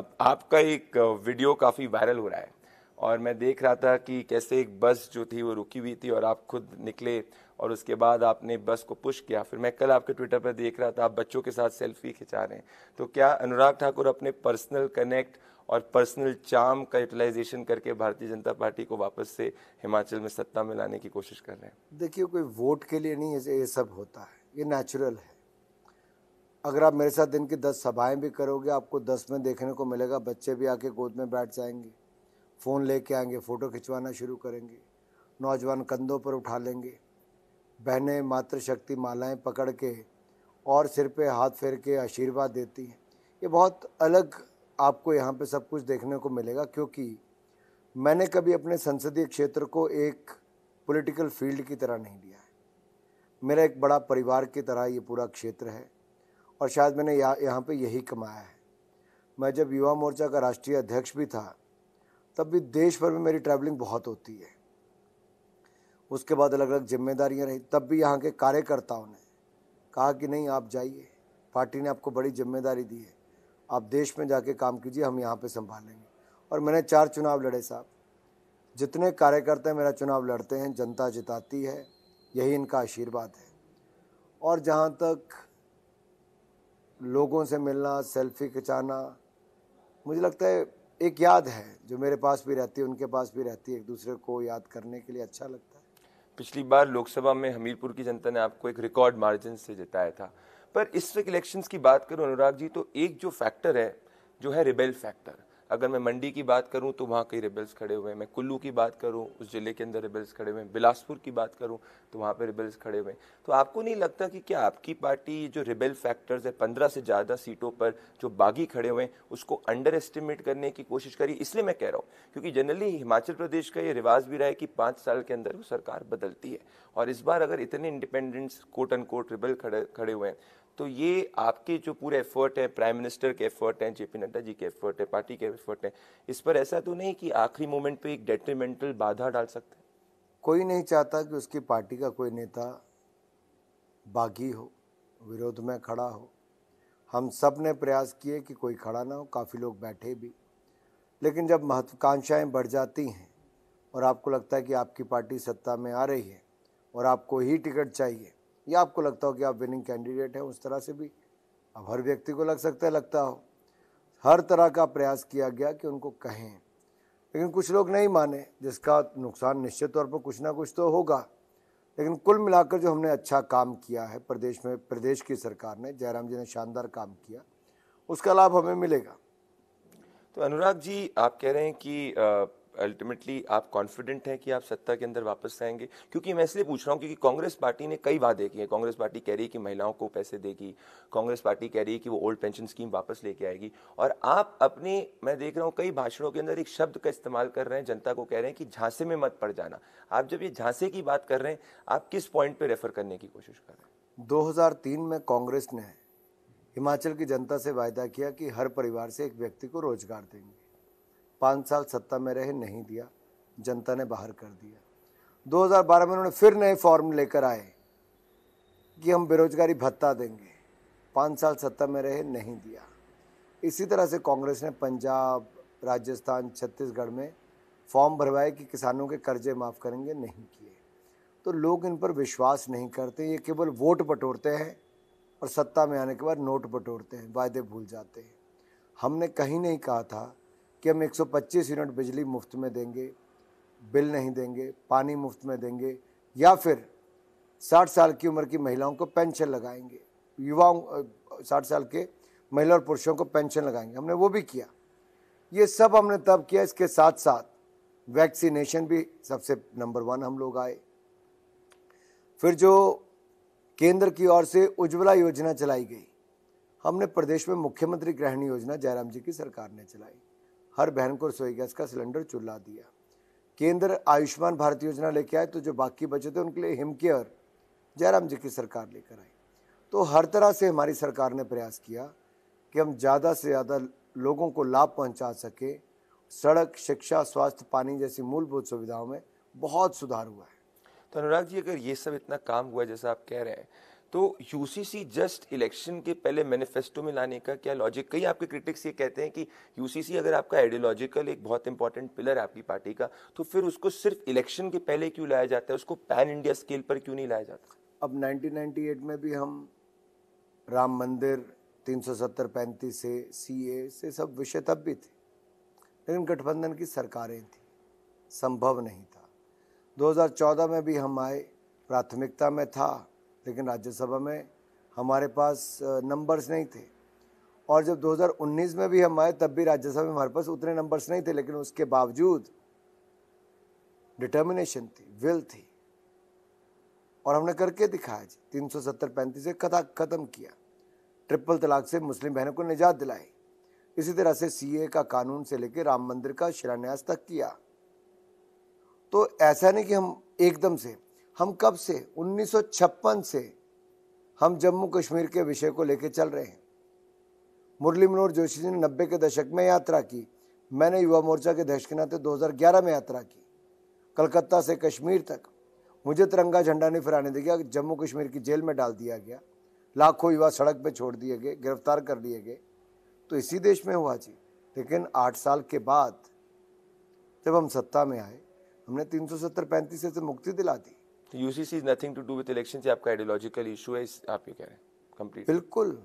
अब आपका एक वीडियो काफ़ी वायरल हो रहा है और मैं देख रहा था कि कैसे एक बस जो थी वो रुकी हुई थी और आप खुद निकले और उसके बाद आपने बस को पुश किया फिर मैं कल आपके ट्विटर पर देख रहा था आप बच्चों के साथ सेल्फी खिंचा रहे हैं तो क्या अनुराग ठाकुर अपने पर्सनल कनेक्ट और पर्सनल चाम का यूटिलाइजेशन करके भारतीय जनता पार्टी को वापस से हिमाचल में सत्ता में लाने की कोशिश कर रहे हैं देखिए कोई वोट के लिए नहीं ये सब होता है ये नेचुरल है अगर आप मेरे साथ दिन की दस सभाएं भी करोगे आपको दस में देखने को मिलेगा बच्चे भी आके गोद में बैठ जाएंगे फ़ोन लेके आएंगे फ़ोटो खिंचवाना शुरू करेंगे नौजवान कंधों पर उठा लेंगे बहनें मातृशक्ति मालाएं पकड़ के और सिर पे हाथ फेर के आशीर्वाद देती हैं ये बहुत अलग आपको यहाँ पे सब कुछ देखने को मिलेगा क्योंकि मैंने कभी अपने संसदीय क्षेत्र को एक पॉलिटिकल फील्ड की तरह नहीं लिया है मेरा एक बड़ा परिवार की तरह ये पूरा क्षेत्र है और शायद मैंने यहाँ यहाँ पर यही कमाया है मैं जब युवा मोर्चा का राष्ट्रीय अध्यक्ष भी था तब भी देश भर में मेरी ट्रैवलिंग बहुत होती है उसके बाद अलग अलग जिम्मेदारियाँ रही तब भी यहाँ के कार्यकर्ताओं ने कहा कि नहीं आप जाइए पार्टी ने आपको बड़ी जिम्मेदारी दी है आप देश में जाके काम कीजिए हम यहाँ पे संभालेंगे और मैंने चार चुनाव लड़े साहब जितने कार्यकर्ता मेरा चुनाव लड़ते हैं जनता जिताती है यही इनका आशीर्वाद है और जहाँ तक लोगों से मिलना सेल्फी खिंचाना मुझे लगता है एक याद है जो मेरे पास भी रहती है उनके पास भी रहती है एक दूसरे को याद करने के लिए अच्छा लगता है पिछली बार लोकसभा में हमीरपुर की जनता ने आपको एक रिकॉर्ड मार्जिन से जिताया था पर इस वक्त इलेक्शंस की बात करूं अनुराग जी तो एक जो फैक्टर है जो है रिबेल फैक्टर अगर मैं मंडी की बात करूं तो वहाँ कई रिबल्स खड़े हुए हैं मैं कुल्लू की बात करूं उस ज़िले के अंदर रिबल्स खड़े हुए हैं बिलासपुर की बात करूं तो वहाँ पर रिबल्स खड़े हुए हैं तो आपको नहीं लगता कि क्या आपकी पार्टी जो रिबल फैक्टर्स है पंद्रह से ज़्यादा सीटों पर जो बागी खड़े हुए हैं उसको अंडर एस्टिमेट करने की कोशिश करी इसलिए मैं कह रहा हूँ क्योंकि जनरली हिमाचल प्रदेश का ये रिवाज भी रहा है कि पाँच साल के अंदर वो सरकार बदलती है और इस बार अगर इतने independents quote and quote rebel खड़े खड़े हुए हैं तो ये आपके जो पूरे एफर्ट हैं प्राइम मिनिस्टर के एफर्ट हैं जेपी नड्डा जी के एफर्ट हैं पार्टी के एफर्ट हैं इस पर ऐसा तो नहीं कि आखिरी मोमेंट पे एक डेट्रीमेंटल बाधा डाल सकते हैं कोई नहीं चाहता कि उसकी पार्टी का कोई नेता बागी हो विरोध में खड़ा हो हम सब ने प्रयास किए कि कोई खड़ा ना हो काफ़ी लोग बैठे भी लेकिन जब महत्वाकांक्षाएं बढ़ जाती हैं और आपको लगता है कि आपकी पार्टी सत्ता में आ रही है और आपको ही टिकट चाहिए या आपको लगता हो कि आप विनिंग कैंडिडेट हैं उस तरह से भी अब हर व्यक्ति को लग सकता है लगता हो हर तरह का प्रयास किया गया कि उनको कहें लेकिन कुछ लोग नहीं माने जिसका नुकसान निश्चित तौर पर कुछ ना कुछ तो होगा लेकिन कुल मिलाकर जो हमने अच्छा काम किया है प्रदेश में प्रदेश की सरकार ने जयराम जी ने शानदार काम किया उसका लाभ हमें मिलेगा तो अनुराग जी आप कह रहे हैं कि अल्टीमेटली आप कॉन्फिडेंट हैं कि आप सत्ता के अंदर वापस आएंगे क्योंकि मैं इसलिए पूछ रहा हूँ क्योंकि कांग्रेस पार्टी ने कई वादे किए कांग्रेस पार्टी कह रही है कि महिलाओं को पैसे देगी कांग्रेस पार्टी कह रही है कि वो ओल्ड पेंशन स्कीम वापस लेके आएगी और आप अपने मैं देख रहा हूँ कई भाषणों के अंदर एक शब्द का इस्तेमाल कर रहे हैं जनता को कह रहे हैं कि झांसे में मत पड़ जाना आप जब ये झांसे की बात कर रहे हैं आप किस पॉइंट पर रेफर करने की कोशिश कर रहे हैं दो में कांग्रेस ने हिमाचल की जनता से वायदा किया कि हर परिवार से एक व्यक्ति को रोजगार देंगे पाँच साल सत्ता में रहे नहीं दिया जनता ने बाहर कर दिया 2012 में उन्होंने फिर नए फॉर्म लेकर आए कि हम बेरोजगारी भत्ता देंगे पाँच साल सत्ता में रहे नहीं दिया इसी तरह से कांग्रेस ने पंजाब राजस्थान छत्तीसगढ़ में फॉर्म भरवाए कि किसानों के कर्जे माफ़ करेंगे नहीं किए तो लोग इन पर विश्वास नहीं करते ये केवल वोट बटोरते हैं और सत्ता में आने के बाद नोट बटोरते हैं वायदे भूल जाते हैं हमने कहीं नहीं कहा था कि हम 125 यूनिट बिजली मुफ्त में देंगे बिल नहीं देंगे पानी मुफ्त में देंगे या फिर 60 साल की उम्र की महिलाओं को पेंशन लगाएंगे युवाओं 60 साल के महिला और पुरुषों को पेंशन लगाएंगे हमने वो भी किया ये सब हमने तब किया इसके साथ साथ वैक्सीनेशन भी सबसे नंबर वन हम लोग आए फिर जो केंद्र की ओर से उज्ज्वला योजना चलाई गई हमने प्रदेश में मुख्यमंत्री गृहिणी योजना जयराम जी की सरकार ने चलाई हर बहन को रसोई गैस का सिलेंडर चुला दिया केंद्र आयुष्मान भारत योजना लेके आए तो जो बाकी बचे थे उनके लिए हिमकेयर जयराम जी की सरकार लेकर आई तो हर तरह से हमारी सरकार ने प्रयास किया कि हम ज़्यादा से ज़्यादा लोगों को लाभ पहुंचा सके सड़क शिक्षा स्वास्थ्य पानी जैसी मूलभूत सुविधाओं में बहुत सुधार हुआ है तो अनुराग जी अगर ये सब इतना काम हुआ जैसा आप कह रहे हैं तो यूसीसी जस्ट इलेक्शन के पहले मैनिफेस्टो में लाने का क्या लॉजिक कई आपके क्रिटिक्स ये कहते हैं कि यूसीसी अगर आपका आइडियोलॉजिकल एक बहुत इंपॉर्टेंट पिलर है आपकी पार्टी का तो फिर उसको सिर्फ इलेक्शन के पहले क्यों लाया जाता है उसको पैन इंडिया स्केल पर क्यों नहीं लाया जाता अब 1998 में भी हम राम मंदिर तीन सौ सत्तर पैंतीस से सी से सब विषय तब भी थे लेकिन गठबंधन की सरकारें थी संभव नहीं था 2014 में भी हम आए प्राथमिकता में था लेकिन राज्यसभा में हमारे पास नंबर्स नहीं थे और जब 2019 में भी हम आए तब भी राज्यसभा में हमारे पास उतने नंबर्स नहीं थे लेकिन उसके बावजूद डिटर्मिनेशन थी विल थी और हमने करके दिखाया जी तीन सौ सत्तर पैंतीस से कथा ख़त्म किया ट्रिपल तलाक से मुस्लिम बहनों को निजात दिलाई इसी तरह से सीए का कानून से लेकर राम मंदिर का शिलान्यास तक किया तो ऐसा नहीं कि हम एकदम से हम कब से 1956 से हम जम्मू कश्मीर के विषय को लेकर चल रहे हैं मुरली मनोहर जोशी जी ने नब्बे के दशक में यात्रा की मैंने युवा मोर्चा के अध्यक्ष के नाते 2011 में यात्रा की कलकत्ता से कश्मीर तक मुझे तिरंगा झंडा नहीं फिराने दिया जम्मू कश्मीर की जेल में डाल दिया गया लाखों युवा सड़क पर छोड़ दिए गए गिरफ्तार कर लिए गए तो इसी देश में हुआ जी लेकिन आठ साल के बाद जब हम सत्ता में आए हमने तीन सौ सत्तर पैंतीस से मुक्ति दिला दी तो UCC is nothing to do with election आपका आइडियोलॉजिकल इशू है आप ये कह रहे हैं कंप्लीट बिल्कुल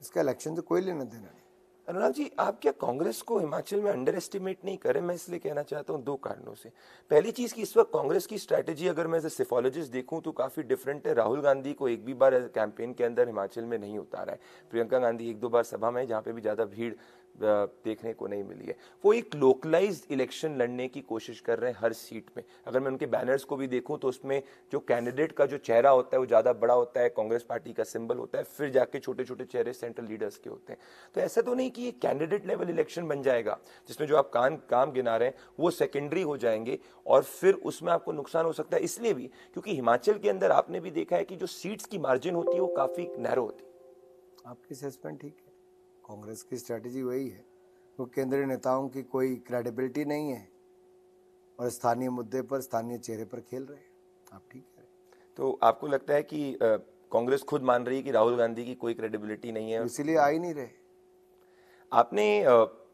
इसका इलेक्शन तो कोई लेना देना नहीं अनुराग जी आप क्या कांग्रेस को हिमाचल में अंडर एस्टिमेट नहीं करें मैं इसलिए कहना चाहता हूँ दो कारणों से पहली चीज़ कि इस वक्त कांग्रेस की स्ट्रैटेजी अगर मैं एज ए सिफोलॉजिस्ट देखूँ तो काफ़ी डिफरेंट है राहुल गांधी को एक भी बार कैंपेन के अंदर हिमाचल में नहीं उतारा है प्रियंका गांधी एक दो बार सभा में जहाँ पे भी ज़्यादा भीड़ देखने को नहीं मिली है वो एक लोकलाइज इलेक्शन लड़ने की कोशिश कर रहे हैं हर सीट में अगर मैं उनके बैनर्स को भी देखूं तो उसमें जो कैंडिडेट का जो चेहरा होता है वो ज़्यादा बड़ा होता है कांग्रेस पार्टी का सिंबल होता है फिर जाके छोटे छोटे चेहरे सेंट्रल लीडर्स के होते हैं तो ऐसा तो नहीं कि ये कैंडिडेट लेवल इलेक्शन बन जाएगा जिसमें जो आप काम काम गिना रहे हैं वो सेकेंडरी हो जाएंगे और फिर उसमें आपको नुकसान हो सकता है इसलिए भी क्योंकि हिमाचल के अंदर आपने भी देखा है कि जो सीट्स की मार्जिन होती है वो काफ़ी नैरो होती है आपकी असेसमेंट ठीक है कांग्रेस की स्ट्रेटजी वही है वो तो केंद्रीय नेताओं की कोई क्रेडिबिलिटी नहीं है और स्थानीय मुद्दे पर स्थानीय चेहरे पर खेल रहे हैं आप ठीक कह रहे हैं तो आपको लगता है कि कांग्रेस खुद मान रही है कि राहुल गांधी की कोई क्रेडिबिलिटी नहीं है इसीलिए आ ही नहीं रहे आपने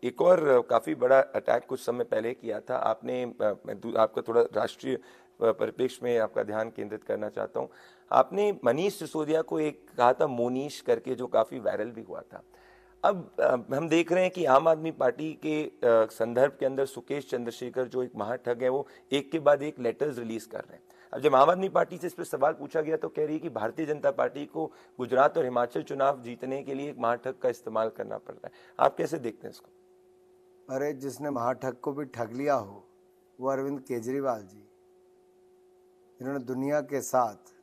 एक और काफ़ी बड़ा अटैक कुछ समय पहले किया था आपने आपका थोड़ा राष्ट्रीय परिप्रेक्ष्य में आपका ध्यान केंद्रित करना चाहता हूँ आपने मनीष सिसोदिया को एक कहा था मोनीश करके जो काफ़ी वायरल भी हुआ था अब हम देख रहे हैं कि आम आदमी पार्टी के संदर्भ के अंदर सुकेश चंद्रशेखर जो एक महाठग है वो एक के बाद एक लेटर्स रिलीज कर रहे हैं अब जब आम आदमी पार्टी से इस पर सवाल पूछा गया तो कह रही है कि भारतीय जनता पार्टी को गुजरात और हिमाचल चुनाव जीतने के लिए एक महाठग का इस्तेमाल करना पड़ रहा है आप कैसे देखते हैं इसको अरे जिसने महाठग को भी ठग लिया हो वो अरविंद केजरीवाल जी इन्होंने दुनिया के साथ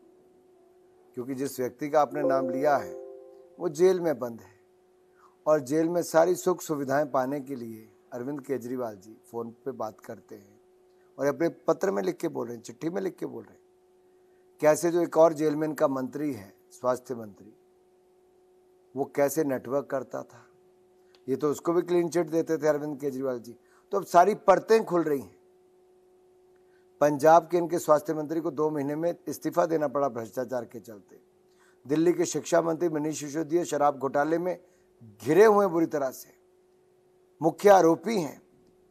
क्योंकि जिस व्यक्ति का आपने नाम लिया है वो जेल में बंद है और जेल में सारी सुख सुविधाएं पाने के लिए अरविंद केजरीवाल जी फ़ोन पे बात करते हैं और अपने पत्र में लिख के बोल रहे हैं चिट्ठी में लिख के बोल रहे हैं कैसे जो एक और जेल में इनका मंत्री है स्वास्थ्य मंत्री वो कैसे नेटवर्क करता था ये तो उसको भी क्लीन चिट देते थे अरविंद केजरीवाल जी तो अब सारी परतें खुल रही हैं पंजाब के इनके स्वास्थ्य मंत्री को दो महीने में इस्तीफा देना पड़ा भ्रष्टाचार के चलते दिल्ली के शिक्षा मंत्री मनीष सिसोदिया शराब घोटाले में घिरे हुए बुरी तरह से मुख्य आरोपी हैं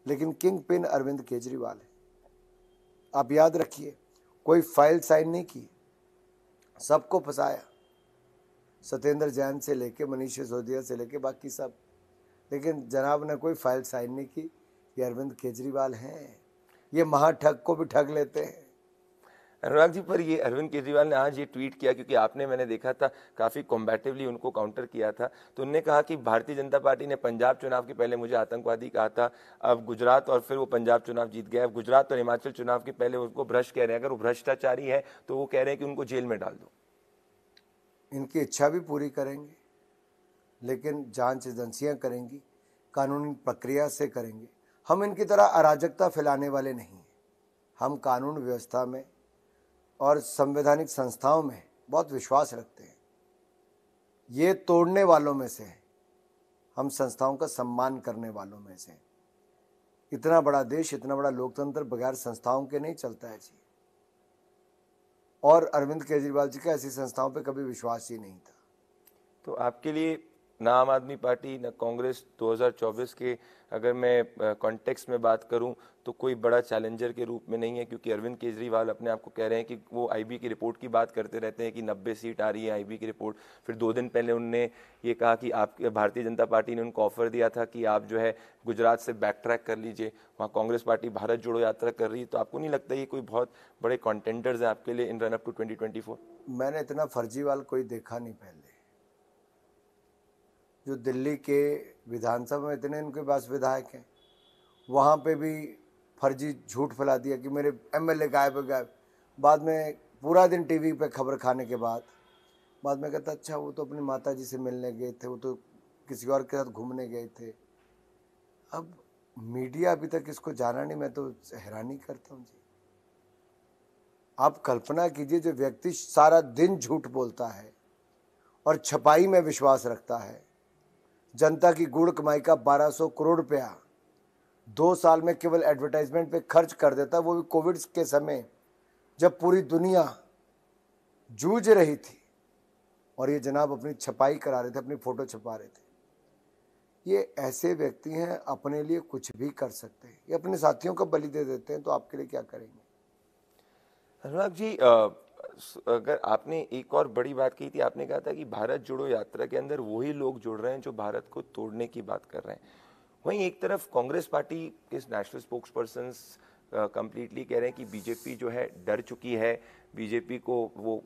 लेकिन किंग पिन अरविंद केजरीवाल है आप याद रखिए कोई फाइल साइन नहीं की सबको फंसाया सत्येंद्र जैन से लेके मनीष सिसोदिया से लेके बाकी सब लेकिन जनाब ने कोई फाइल साइन नहीं की ये अरविंद केजरीवाल हैं ये महाठग को भी ठग लेते हैं अनुराग जी पर ये अरविंद केजरीवाल ने आज ये ट्वीट किया क्योंकि आपने मैंने देखा था काफ़ी कॉम्बेटिवली उनको काउंटर किया था तो उनने कहा कि भारतीय जनता पार्टी ने पंजाब चुनाव के पहले मुझे आतंकवादी कहा था अब गुजरात और फिर वो पंजाब चुनाव जीत गए अब गुजरात और हिमाचल चुनाव के पहले उनको भ्रष्ट कह रहे हैं अगर वो भ्रष्टाचारी है तो वो कह रहे हैं कि उनको जेल में डाल दो इनकी इच्छा भी पूरी करेंगे लेकिन जांच एजेंसियां करेंगी कानूनी प्रक्रिया से करेंगे हम इनकी तरह अराजकता फैलाने वाले नहीं हैं हम कानून व्यवस्था में और संवैधानिक संस्थाओं में बहुत विश्वास रखते हैं ये तोड़ने वालों में से हम संस्थाओं का सम्मान करने वालों में से इतना बड़ा देश इतना बड़ा लोकतंत्र बगैर संस्थाओं के नहीं चलता है जी और अरविंद केजरीवाल जी का ऐसी संस्थाओं पे कभी विश्वास ही नहीं था तो आपके लिए ना आम आदमी पार्टी ना कांग्रेस 2024 के अगर मैं कॉन्टेक्स्ट में बात करूं तो कोई बड़ा चैलेंजर के रूप में नहीं है क्योंकि अरविंद केजरीवाल अपने आप को कह रहे हैं कि वो आईबी की रिपोर्ट की बात करते रहते हैं कि 90 सीट आ रही है आईबी की रिपोर्ट फिर दो दिन पहले उनने ये कहा कि आप भारतीय जनता पार्टी ने उनको ऑफर दिया था कि आप जो है गुजरात से बैक ट्रैक कर लीजिए वहाँ कांग्रेस पार्टी भारत जोड़ो यात्रा कर रही है तो आपको नहीं लगता ये कोई बहुत बड़े कॉन्टेंडर्स हैं आपके लिए in run up to twenty मैंने इतना फर्जीवाल कोई देखा नहीं पहले जो दिल्ली के विधानसभा में इतने इनके पास विधायक हैं वहाँ पे भी फर्जी झूठ फैला दिया कि मेरे एमएलए गायब है गायब बाद में पूरा दिन टीवी पे खबर खाने के बाद बाद में कहता अच्छा वो तो अपनी माता जी से मिलने गए थे वो तो किसी और के साथ घूमने गए थे अब मीडिया अभी तक इसको जाना नहीं मैं तो हैरानी करता हूँ जी आप कल्पना कीजिए जो व्यक्ति सारा दिन झूठ बोलता है और छपाई में विश्वास रखता है जनता की गुड़ कमाई का 1200 करोड़ रुपया दो साल में केवल एडवर्टाइजमेंट पे खर्च कर देता वो भी कोविड के समय जब पूरी दुनिया जूझ रही थी और ये जनाब अपनी छपाई करा रहे थे अपनी फ़ोटो छपा रहे थे ये ऐसे व्यक्ति हैं अपने लिए कुछ भी कर सकते हैं ये अपने साथियों का बलि दे देते हैं तो आपके लिए क्या करेंगे अनुराग जी आ... अगर आपने एक और बड़ी बात कही थी आपने कहा था कि भारत जोड़ो यात्रा के अंदर वही लोग जुड़ रहे हैं जो भारत को तोड़ने की बात कर रहे हैं वहीं एक तरफ कांग्रेस पार्टी के नेशनल स्पोक्स पर्सन कंप्लीटली कह रहे हैं कि बीजेपी जो है डर चुकी है बीजेपी को वो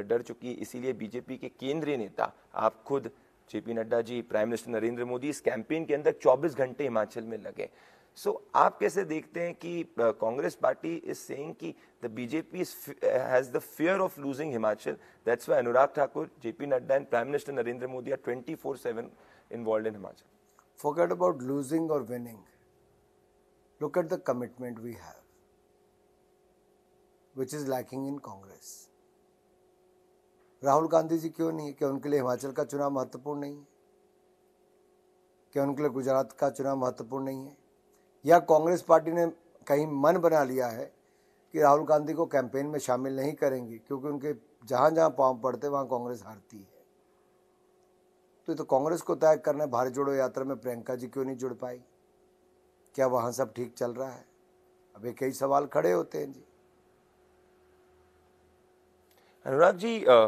डर चुकी है इसीलिए बीजेपी के केंद्रीय नेता आप खुद जेपी नड्डा जी प्राइम मिनिस्टर नरेंद्र मोदी इस कैंपेन के अंदर 24 घंटे हिमाचल में लगे सो so, आप कैसे देखते हैं कि कांग्रेस पार्टी इज सेइंग कि the BJP has the fear of losing Himachal that's why Anurag Thakur JP Nadda and prime minister Narendra Modi are four seven involve in Himachal forget about losing और winning look at the commitment we have which is lacking in Congress Rahul Gandhi ji क्यों नहीं है क्या उनके लिए हिमाचल का चुनाव महत्वपूर्ण नहीं है क्या उनके लिए गुजरात का चुनाव महत्वपूर्ण नहीं है या कांग्रेस पार्टी ने कहीं मन बना लिया है कि राहुल गांधी को कैंपेन में शामिल नहीं करेंगे क्योंकि उनके जहाँ जहाँ पाँव पड़ते वहाँ कांग्रेस हारती है तो तो कांग्रेस को तय करना भारत जोड़ो यात्रा में प्रियंका जी क्यों नहीं जुड़ पाई क्या वहाँ सब ठीक चल रहा है अभी कई सवाल खड़े होते हैं जी अनुराग जी आ...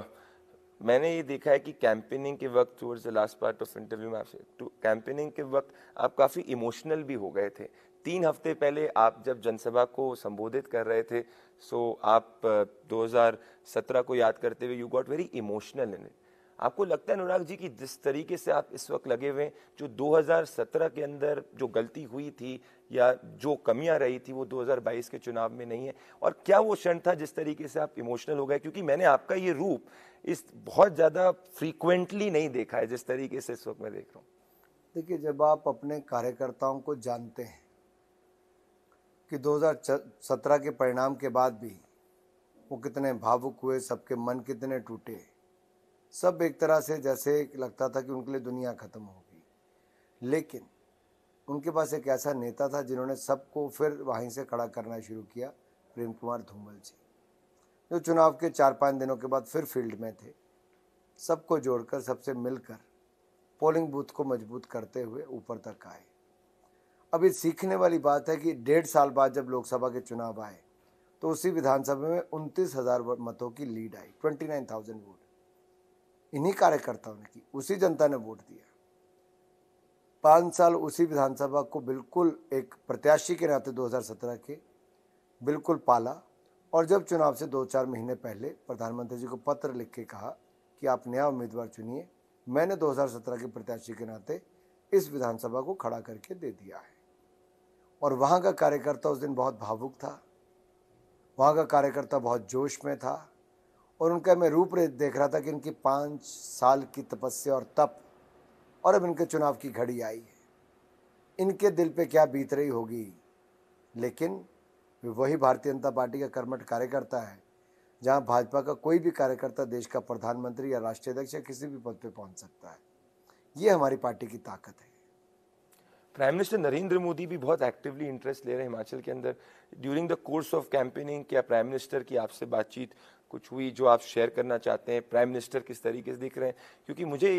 मैंने ये देखा है कि कैंपेनिंग के वक्त towards the last part of interview में आपसे कैंपेनिंग के वक्त आप काफ़ी इमोशनल भी हो गए थे तीन हफ्ते पहले आप जब जनसभा को संबोधित कर रहे थे सो आप 2017 को याद करते हुए you got very emotional in it आपको लगता है अनुराग जी कि जिस तरीके से आप इस वक्त लगे हुए जो 2017 के अंदर जो गलती हुई थी या जो कमियां रही थी वो 2022 के चुनाव में नहीं है और क्या वो क्षण था जिस तरीके से आप इमोशनल हो गए क्योंकि मैंने आपका ये रूप इस बहुत ज़्यादा फ्रीक्वेंटली नहीं देखा है जिस तरीके से इस वक्त मैं देख रहा हूँ देखिए जब आप अपने कार्यकर्ताओं को जानते हैं कि 2017 के परिणाम के बाद भी वो कितने भावुक हुए सबके मन कितने टूटे सब एक तरह से जैसे लगता था कि उनके लिए दुनिया ख़त्म होगी लेकिन उनके पास एक ऐसा नेता था जिन्होंने सबको फिर वहीं से खड़ा करना शुरू किया प्रेम कुमार धूमल जी जो चुनाव के चार पाँच दिनों के बाद फिर फील्ड में थे सबको जोड़कर सबसे मिलकर पोलिंग बूथ को मजबूत करते हुए ऊपर तक आए अब ये सीखने वाली बात है कि डेढ़ साल बाद जब लोकसभा के चुनाव आए तो उसी विधानसभा में उनतीस हज़ार मतों की लीड आई ट्वेंटी नाइन थाउजेंड वोट इन्हीं कार्यकर्ताओं ने की उसी जनता ने वोट दिया पाँच साल उसी विधानसभा को बिल्कुल एक प्रत्याशी के नाते 2017 के बिल्कुल पाला और जब चुनाव से दो चार महीने पहले प्रधानमंत्री जी को पत्र लिख के कहा कि आप नया उम्मीदवार चुनिए मैंने 2017 के प्रत्याशी के नाते इस विधानसभा को खड़ा करके दे दिया है और वहाँ का कार्यकर्ता उस दिन बहुत भावुक था वहाँ का कार्यकर्ता बहुत जोश में था और उनका मैं रूप देख रहा था कि इनकी पाँच साल की तपस्या और तप और अब इनके चुनाव की घड़ी आई है इनके दिल पे क्या बीत रही होगी लेकिन वही भारतीय जनता पार्टी का कर्मठ कार्यकर्ता है जहां भाजपा का कोई भी कार्यकर्ता देश का प्रधानमंत्री या राष्ट्रीय अध्यक्ष या किसी भी पद पर पहुंच सकता है ये हमारी पार्टी की ताकत है प्राइम मिनिस्टर नरेंद्र मोदी भी बहुत एक्टिवली इंटरेस्ट ले रहे हैं हिमाचल के अंदर during the course of campaigning क्या प्राइम मिनिस्टर की आपसे बातचीत कुछ हुई जो आप शेयर करना चाहते हैं प्राइम मिनिस्टर किस तरीके से दिख रहे हैं क्योंकि मुझे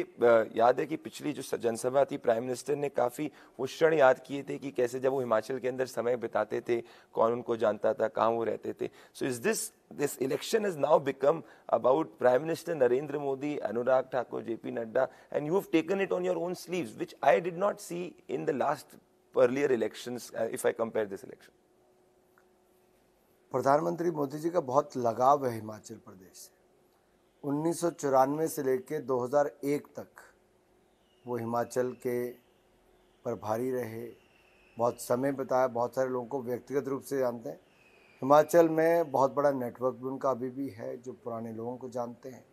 याद है कि पिछली जो जनसभा थी प्राइम मिनिस्टर ने काफ़ी वो क्षण याद किए थे कि कैसे जब वो हिमाचल के अंदर समय बिताते थे कौन उनको जानता था कहाँ वो रहते थे so is this this election is now become about prime minister Narendra Modi Anurag Thakur J Nadda and you have taken it on your own sleeve which I did not see in the last earlier election if I compare this election प्रधानमंत्री मोदी जी का बहुत लगाव है हिमाचल प्रदेश से उन्नीस से लेकर 2001 तक वो हिमाचल के प्रभारी रहे बहुत समय बताया बहुत सारे लोगों को व्यक्तिगत रूप से जानते हैं हिमाचल में बहुत बड़ा नेटवर्क भी उनका अभी भी है जो पुराने लोगों को जानते हैं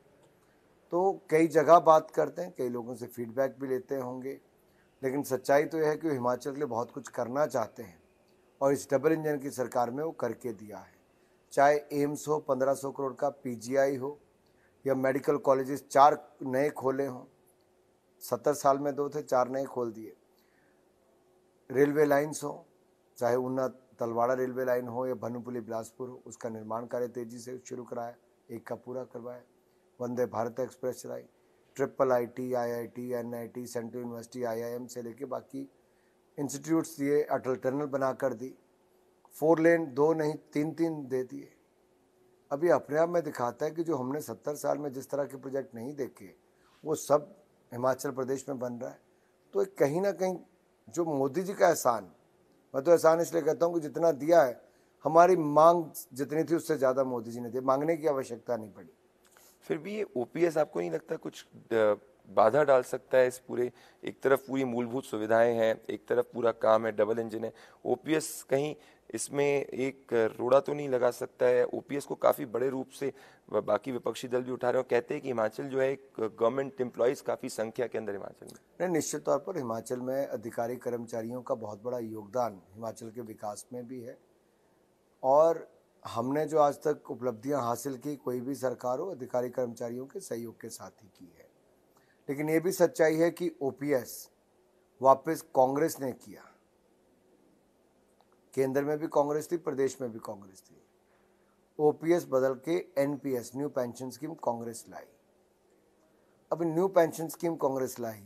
तो कई जगह बात करते हैं कई लोगों से फीडबैक भी लेते होंगे लेकिन सच्चाई तो यह है कि वो हिमाचल के लिए बहुत कुछ करना चाहते हैं और इस डबल इंजन की सरकार में वो करके दिया है चाहे एम्स हो पंद्रह सौ करोड़ का पीजीआई हो या मेडिकल कॉलेजेस चार नए खोले हों सत्तर साल में दो थे चार नए खोल दिए रेलवे लाइन्स हो चाहे ऊना तलवाड़ा रेलवे लाइन हो या भनुपुली बिलासपुर हो उसका निर्माण कार्य तेज़ी से शुरू कराया एक का पूरा करवाया वंदे भारत एक्सप्रेस चलाई triple I I I T T N I T central university I I M से लेके बाकी इंस्टीट्यूट्स दिए अटल टनल बना कर दी फोर लेन दो नहीं तीन तीन दे दिए अभी अपने आप में दिखाता है कि जो हमने सत्तर साल में जिस तरह के प्रोजेक्ट नहीं देखे वो सब हिमाचल प्रदेश में बन रहा है तो एक कहीं ना कहीं जो मोदी जी का एहसान मैं तो एहसान इसलिए कहता हूँ कि जितना दिया है हमारी मांग जितनी थी उससे ज़्यादा मोदी जी ने दी मांगने की आवश्यकता नहीं पड़ी फिर भी ये ओ आपको नहीं लगता कुछ बाधा डाल सकता है इस पूरे एक तरफ पूरी मूलभूत सुविधाएं हैं एक तरफ पूरा काम है डबल इंजन है ओपीएस कहीं इसमें एक रोड़ा तो नहीं लगा सकता है ओपीएस को काफ़ी बड़े रूप से बाकी विपक्षी दल भी उठा रहे हो कहते हैं कि हिमाचल जो है एक गवर्नमेंट एम्प्लॉयज़ काफ़ी संख्या के अंदर हिमाचल में नहीं निश्चित तौर पर हिमाचल में अधिकारी कर्मचारियों का बहुत बड़ा योगदान हिमाचल के विकास में भी है और हमने जो आज तक उपलब्धियां हासिल की कोई भी सरकार हो अधिकारी कर्मचारियों के सहयोग के साथ ही की है लेकिन ये भी सच्चाई है कि ओपीएस वापस कांग्रेस ने किया केंद्र में भी कांग्रेस थी प्रदेश में भी कांग्रेस थी ओपीएस बदल के NPS new pension scheme Congress लाई अब न्यू पेंशन स्कीम कांग्रेस लाई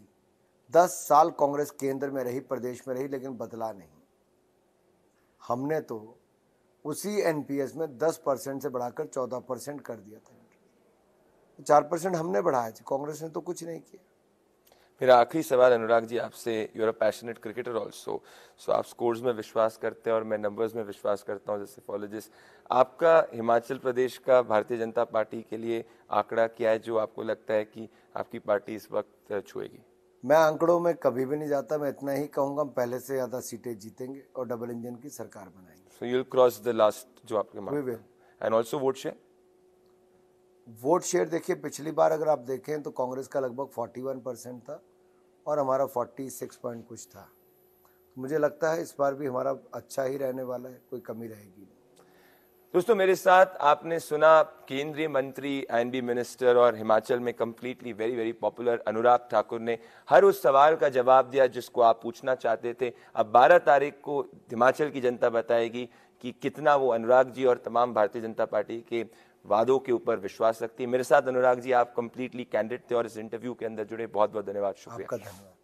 दस साल कांग्रेस केंद्र में रही प्रदेश में रही लेकिन बदला नहीं हमने तो उसी एनपीएस में दस परसेंट से बढ़ाकर चौदह परसेंट कर दिया था चार परसेंट हमने बढ़ाया थी कांग्रेस ने तो कुछ नहीं किया मेरा आखिरी सवाल अनुराग जी आपसे you are a passionate cricketer also so आप स्कोर्स में विश्वास करते हैं और मैं नंबर्स में विश्वास करता हूँ जैसे फॉलोजिस्ट आपका हिमाचल प्रदेश का भारतीय जनता पार्टी के लिए आंकड़ा क्या है जो आपको लगता है कि आपकी पार्टी इस वक्त छुएगी मैं आंकड़ों में कभी भी नहीं जाता मैं इतना ही कहूंगा पहले से ज़्यादा सीटें जीतेंगे और डबल इंजन की सरकार बनाएंगे so you will cross the last जो आपके end also vote share vote share देखिए पिछली बार अगर आप देखें तो कांग्रेस का लगभग 41 परसेंट था और हमारा 46 पॉइंट कुछ था तो मुझे लगता है इस बार भी हमारा अच्छा ही रहने वाला है कोई कमी रहेगी दोस्तों मेरे साथ आपने सुना केंद्रीय मंत्री एंड बी मिनिस्टर और हिमाचल में completely very very popular Anurag Thakur ने हर उस सवाल का जवाब दिया जिसको आप पूछना चाहते थे अब 12 तारीख को हिमाचल की जनता बताएगी कि कितना वो अनुराग जी और तमाम भारतीय जनता पार्टी के वादों के ऊपर विश्वास रखती है मेरे साथ अनुराग जी आप कंप्लीटली कैंडिडेट थे और इस इंटरव्यू के अंदर जुड़े बहुत बहुत धन्यवाद शुक्रिया